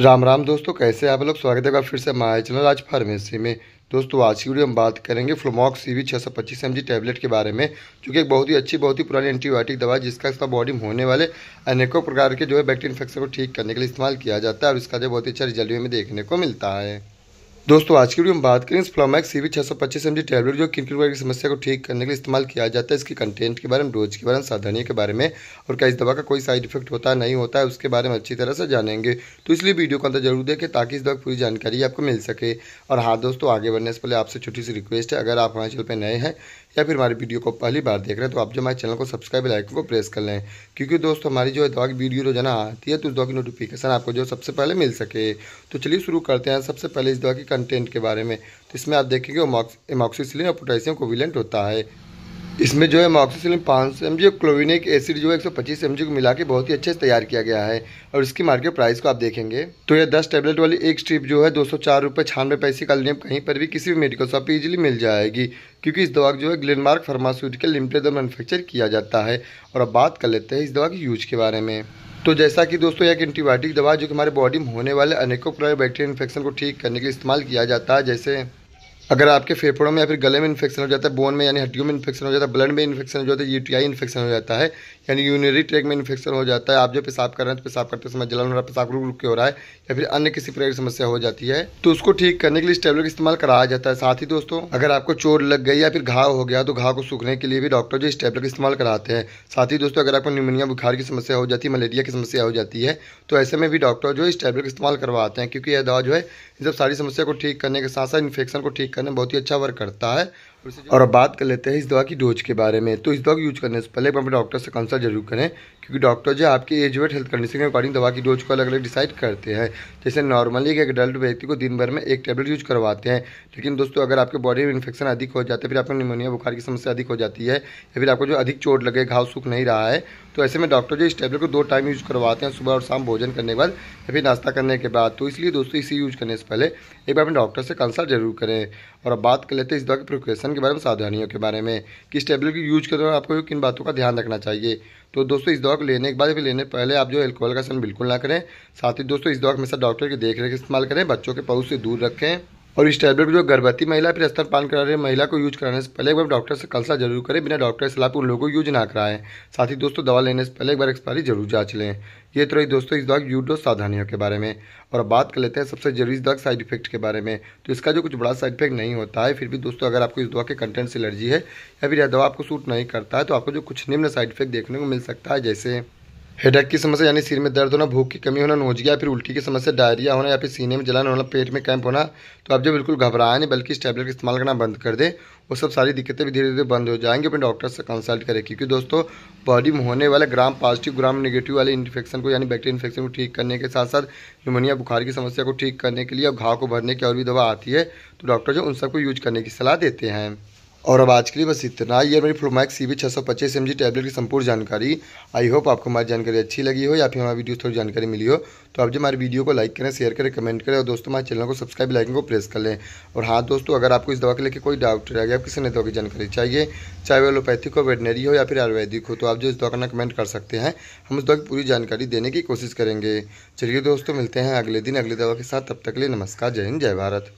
राम राम दोस्तों कैसे आप लोग स्वागत है फिर से हमारे चैनल आज फार्मेसी में दोस्तों आज की वीडियो हम बात करेंगे फ्लोमॉक्स सी वी छः सौ पच्चीस एम जी टैबलेट के बारे में जो कि एक बहुत ही अच्छी बहुत ही पुरानी एंटीबायोटिक दवा है जिसका इसका बॉडी में होने वाले अनेकों प्रकार के जो है बैक्टीरिया इन्फेक्शन को ठीक करने के लिए इस्तेमाल किया जाता है और इसका जो बहुत ही अच्छा रिजल्ट में देखने को मिलता है दोस्तों आज की वीडियो में बात करें फ्लोमैक्स सी वी छः सौ पच्चीस एम जी टैबलेट जो किन की समस्या को ठीक करने के लिए इस्तेमाल किया जाता है इसके कंटेंट के बारे में डोज के बारे में सावधानियों के बारे में और क्या इस दवा का कोई साइड इफेक्ट होता है नहीं होता है उसके बारे में अच्छी तरह से जानेंगे तो इसलिए वीडियो को अंदर जरूर देखें ताकि इस दवा की पूरी जानकारी आपको मिल सके और हाँ दोस्तों आगे बढ़ने से पहले आपसे छोटी सी रिक्वेस्ट है अगर आप हमारे चैनल पर नए हैं या फिर हमारी वीडियो को पहली बार देख रहे हैं तो आप जो हमारे चैनल को सब्सक्राइब लाइक को प्रेस कर लें क्योंकि दोस्तों हमारी जो दवा की वीडियो रोजाना आती है तो उस दवा की नोटिफिकेशन आपको जो सबसे पहले मिल सके तो चलिए शुरू करते हैं सबसे पहले इस दवा की कंटेंट के बारे में तो इसमें आप देखेंगे इमोक्सीसिलिन और पोटेशियम कोविलेंट होता है इसमें जो है मॉक्सीसिलिन पाँच सौ एम जी और क्लोविनिक एसिड जो है एक सौ पच्चीस एम जी को मिला के बहुत ही अच्छे से तैयार किया गया है और इसकी मार्केट प्राइस को आप देखेंगे तो यह दस टेबलेट वाली एक स्ट्रिप जो है दो सौ चार रुपये छानवे पैसे का नियम कहीं पर भी किसी भी मेडिकल शॉप पर ईजिली मिल जाएगी क्योंकि इस दवा जो है ग्लेनमार्क फार्मास्यूटिकल लिमिटेड मैनुफेक्चर किया जाता है और अब बात कर लेते हैं इस दवा के यूज के बारे में तो जैसा कि दोस्तों एक एंटीबायोटिक दवा जो कि हमारे बॉडी में होने वाले अनेकों प्रकार बैक्टीरिया इन्फेक्शन को ठीक करने के लिए इस्तेमाल किया जाता है जैसे अगर आपके फेफड़ों में या फिर गले में इन्फेक्शन हो जाता है बोन में यानी हड्डियों में इन्फेक्शन हो जाता है ब्लड में इन्फेक्शन हो जाता है यूटीआई इन्फेक्शन हो जाता है यानी यूनरी ट्रैक में इन्फेक्शन हो जाता है आप जो पेशाब कर रहे हैं तो पेशाब करते समय जलन हो रहा है पेशाब रुक रुक के हो रहा है या फिर अन्य किसी प्रकार की समस्या हो जाती है तो उसको ठीक करने के लिए टेबलेट इस्तेमाल कराया जाता है साथ ही दोस्तों अगर आपको चोट लग गई या फिर घाव हो गया तो घाव को सूखने के लिए भी डॉक्टर जो इस टेबलेट इस्तेमाल कराते हैं साथ ही दोस्तों अगर आपको निमोनिया बुखार की समस्या हो जाती है मलेरिया की समस्या हो जाती है तो ऐसे में भी डॉक्टर जो इस टेबलेट इस्तेमाल करवाते हैं क्योंकि यह दवा जो है इन सब सारी समस्या को ठीक करने के साथ साथ इन्फेक्शन को ठीक करने बहुत ही अच्छा वर्क करता है और अब बात कर लेते हैं इस दवा की डोज के बारे में तो इस दवा को यूज करने से पहले अपने डॉक्टर से कंसल्ट जरूर करें क्योंकि डॉक्टर जो आपके एज वेट हेल्थ कंडीशन के अकॉर्डिंग दवा की डोज को अलग अलग डिसाइड करते हैं जैसे नॉर्मली एक अडल्ट व्यक्ति को दिन भर में एक टैबलेट यूज करवाते हैं लेकिन दोस्तों अगर आपके बॉडी में इन्फेक्शन अधिक हो जाता है फिर आपको निमोनिया बुखार की समस्या अधिक हो जाती है या फिर आपको जो अधिक चोट लगे घाव सूख नहीं रहा है तो ऐसे में डॉक्टर जो इस टैबलेट को दो टाइम यूज करवाते हैं सुबह और शाम भोजन करने के बाद या फिर नाश्ता करने के बाद तो इसलिए दोस्तों इसे यूज करने से पहले एक बार अपने डॉक्टर से कंसल्ट जरूर करें और अब बात कर लेते हैं इस दवा के प्रिकॉशन के बारे में सावधानियों के बारे में किस टेबलेट की यूज करो आपको किन बातों का ध्यान रखना चाहिए तो दोस्तों इस दवा को लेने के बाद फिर लेने पहले आप जो एल्कोहल का सन बिल्कुल ना करें साथ ही दोस्तों इस दवा हमेशा डॉक्टर की देख रेख इस्तेमाल करें बच्चों के पहुँच से दूर रखें और इस टैबलेट को जो गर्भवती महिला फिर स्तर पान करा रही महिला को यूज कराने से पहले एक बार डॉक्टर से कलसा जरूर करें बिना डॉक्टर सलाह पर उन लोगों को यूज ना कराएं साथ ही दोस्तों दवा लेने से पहले एक बार एक्सपायरी जरूर जांच लें ये तो रही दोस्तों इस दौरान यूडोज सावधानियों के बारे में और बात कर लेते हैं सबसे जरूरी इस दवा साइड इफेक्ट के बारे में तो इसका जो कुछ बड़ा साइड इफेक्ट नहीं होता है फिर भी दोस्तों अगर आपको इस दवा के कंटेंट से एलर्जी है या फिर यह दवा आपको सूट नहीं करता है तो आपको जो कुछ निम्न साइड इफेक्ट देखने को मिल सकता है जैसे हेडेक की समस्या यानी सिर में दर्द होना भूख की कमी होना नोजिया या फिर उल्टी की समस्या डायरिया होना या फिर सीने में जलन होना पेट में कैंप होना तो आप जो बिल्कुल घबराएं नहीं बल्कि इस टैबलेट का इस्तेमाल करना बंद कर दें वो सब सारी दिक्कतें भी धीरे धीरे बंद हो जाएंगी अपने डॉक्टर से कंसल्ट करें क्योंकि दोस्तों बॉडी में होने वाले ग्राम पॉजिटिव ग्राम नेगेटिव वाले इन्फेक्शन को यानी बैक्टीरिया इन्फेक्शन को ठीक करने के साथ साथ निमोनिया बुखार की समस्या को ठीक करने के लिए और घाव को भरने की और भी दवा आती है तो डॉक्टर जो उन सबको यूज करने की सलाह देते हैं और अब आज के लिए बस इतना ही मेरी फ्लोमैक्स सी बी छः सौ पच्चीस एम जी टैबलेट की संपूर्ण जानकारी आई होप आपको हमारी जानकारी अच्छी लगी हो या फिर हमारी वीडियो थोड़ी जानकारी मिली हो तो आप जो हमारी वीडियो को लाइक करें शेयर करें कमेंट करें और दोस्तों हमारे चैनल को सब्सक्राइब लाइकन को प्रेस कर लें और हाँ दोस्तों अगर आपको इस दवा के लेकर कोई डाउट रह गया किसी ने दवा की जानकारी चाहिए चाहे वो एलोपैथिक हो वेटनरी हो या फिर आयुर्वैदिक हो तो आप जो इस दवा का कमेंट कर सकते हैं हम उस दवा की पूरी जानकारी देने की कोशिश करेंगे चलिए दोस्तों मिलते हैं अगले दिन अगले दवा के साथ तब तक के लिए नमस्कार जय हिंद जय भारत